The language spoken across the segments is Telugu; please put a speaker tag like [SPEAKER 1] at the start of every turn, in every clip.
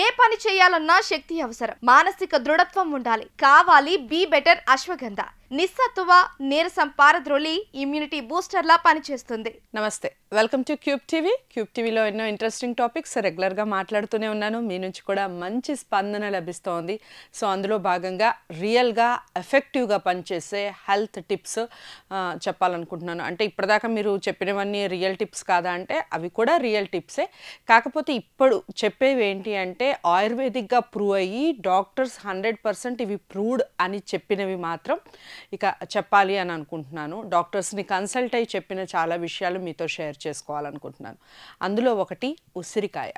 [SPEAKER 1] ఏ పని చేయాలన్నా శక్తి అవసరం మానసిక దృఢత్వం ఉండాలి కావాలి బీ బెటర్ అశ్వగంధ నిస్సత్వ నీరసం పారద్రోలి ఇమ్యూనిటీ బూస్టర్లా పనిచేస్తుంది నమస్తే వెల్కమ్ టు క్యూబ్ టీవీ క్యూబ్ టీవీలో ఎన్నో ఇంట్రెస్టింగ్ టాపిక్స్ రెగ్యులర్గా మాట్లాడుతూనే ఉన్నాను మీ నుంచి కూడా మంచి స్పందన లభిస్తోంది సో అందులో భాగంగా రియల్గా ఎఫెక్టివ్గా పనిచేసే హెల్త్ టిప్స్ చెప్పాలనుకుంటున్నాను అంటే ఇప్పటిదాకా మీరు చెప్పినవన్నీ రియల్ టిప్స్ కాదా అంటే అవి కూడా రియల్ టిప్సే కాకపోతే ఇప్పుడు చెప్పేవి ఏంటి అంటే ఆయుర్వేదిక్గా ప్రూవ్ అయ్యి డాక్టర్స్ హండ్రెడ్ పర్సెంట్ ఇవి ప్రూవ్డ్ అని చెప్పినవి మాత్రం ఇక చెప్పాలి అని అనుకుంటున్నాను డాక్టర్స్ని కన్సల్ట్ అయ్యి చెప్పిన చాలా విషయాలు మీతో షేర్ చేసుకోవాలనుకుంటున్నాను అందులో ఒకటి ఉసిరికాయ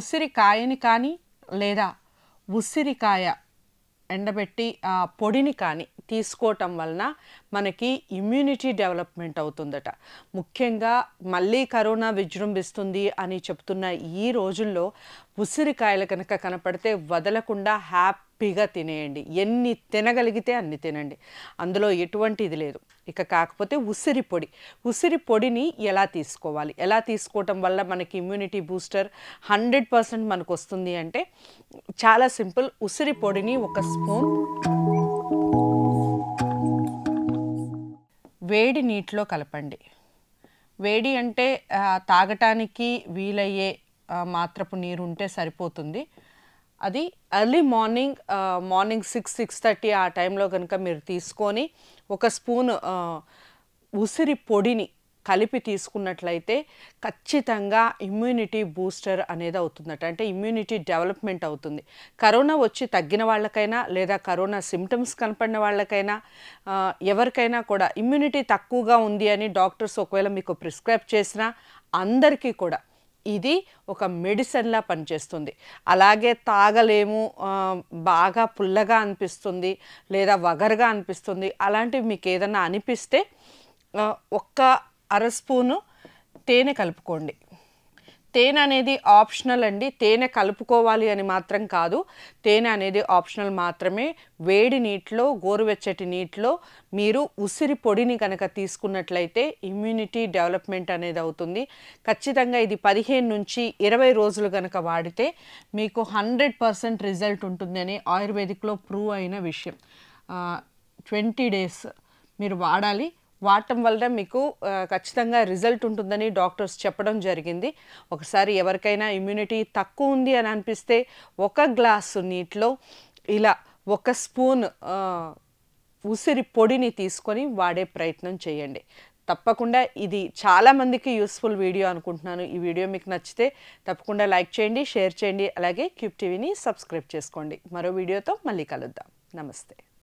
[SPEAKER 1] ఉసిరికాయని కానీ లేదా ఉసిరికాయ ఎండబెట్టి పొడిని కానీ తీసుకోవటం వలన మనకి ఇమ్యూనిటీ డెవలప్మెంట్ అవుతుందట ముఖ్యంగా మళ్ళీ కరోనా విజృంభిస్తుంది అని చెప్తున్న ఈ రోజుల్లో ఉసిరికాయలు కనుక కనపడితే వదలకుండా హ్యాపీగా తినేయండి ఎన్ని తినగలిగితే అన్ని తినండి అందులో ఎటువంటి ఇది లేదు ఇక కాకపోతే ఉసిరి పొడి ఉసిరి పొడిని ఎలా తీసుకోవాలి ఎలా తీసుకోవటం వల్ల మనకి ఇమ్యూనిటీ బూస్టర్ హండ్రెడ్ పర్సెంట్ మనకు వస్తుంది అంటే చాలా సింపుల్ ఉసిరి పొడిని ఒక స్పూన్ వేడి నీటిలో కలపండి వేడి అంటే తాగటానికి వీలయ్యే మాత్రపు నీరు ఉంటే సరిపోతుంది అది early morning morning six six thirty ఆ టైంలో కనుక మీరు తీసుకొని ఒక స్పూన్ ఉసిరి పొడిని కలిపి తీసుకున్నట్లయితే ఖచ్చితంగా ఇమ్యూనిటీ బూస్టర్ అనేది అవుతుందట అంటే ఇమ్యూనిటీ డెవలప్మెంట్ అవుతుంది కరోనా వచ్చి తగ్గిన వాళ్ళకైనా లేదా కరోనా సిమ్టమ్స్ కనపడిన వాళ్ళకైనా ఎవరికైనా కూడా ఇమ్యూనిటీ తక్కువగా ఉంది అని డాక్టర్స్ ఒకవేళ మీకు ప్రిస్క్రైబ్ చేసినా అందరికీ కూడా ఇది ఒక మెడిసిన్లా పనిచేస్తుంది అలాగే తాగలేము బాగా పుల్లగా అనిపిస్తుంది లేదా వగరగా అనిపిస్తుంది అలాంటివి మీకు ఏదన్నా అనిపిస్తే ఒక్క అర స్పూను తేనె కలుపుకోండి తేనె అనేది ఆప్షనల్ అండి తేనె కలుపుకోవాలి అని మాత్రం కాదు తేనె అనేది ఆప్షనల్ మాత్రమే వేడి నీటిలో గోరువెచ్చటి నీటిలో మీరు ఉసిరి పొడిని కనుక తీసుకున్నట్లయితే ఇమ్యూనిటీ డెవలప్మెంట్ అనేది అవుతుంది ఖచ్చితంగా ఇది పదిహేను నుంచి ఇరవై రోజులు కనుక వాడితే మీకు హండ్రెడ్ పర్సెంట్ రిజల్ట్ ఉంటుందని ఆయుర్వేదిక్లో ప్రూవ్ అయిన విషయం ట్వంటీ డేస్ మీరు వాడాలి వాడటం వల్ల మీకు ఖచ్చితంగా రిజల్ట్ ఉంటుందని డాక్టర్స్ చెప్పడం జరిగింది ఒకసారి ఎవరికైనా ఇమ్యూనిటీ తక్కువ ఉంది అని అనిపిస్తే ఒక గ్లాసు నీటిలో ఇలా ఒక స్పూన్ ఉసిరి పొడిని తీసుకొని వాడే ప్రయత్నం చేయండి తప్పకుండా ఇది చాలామందికి యూస్ఫుల్ వీడియో అనుకుంటున్నాను ఈ వీడియో మీకు నచ్చితే తప్పకుండా లైక్ చేయండి షేర్ చేయండి అలాగే క్యూబ్ టీవీని సబ్స్క్రైబ్ చేసుకోండి మరో వీడియోతో మళ్ళీ కలుద్దాం నమస్తే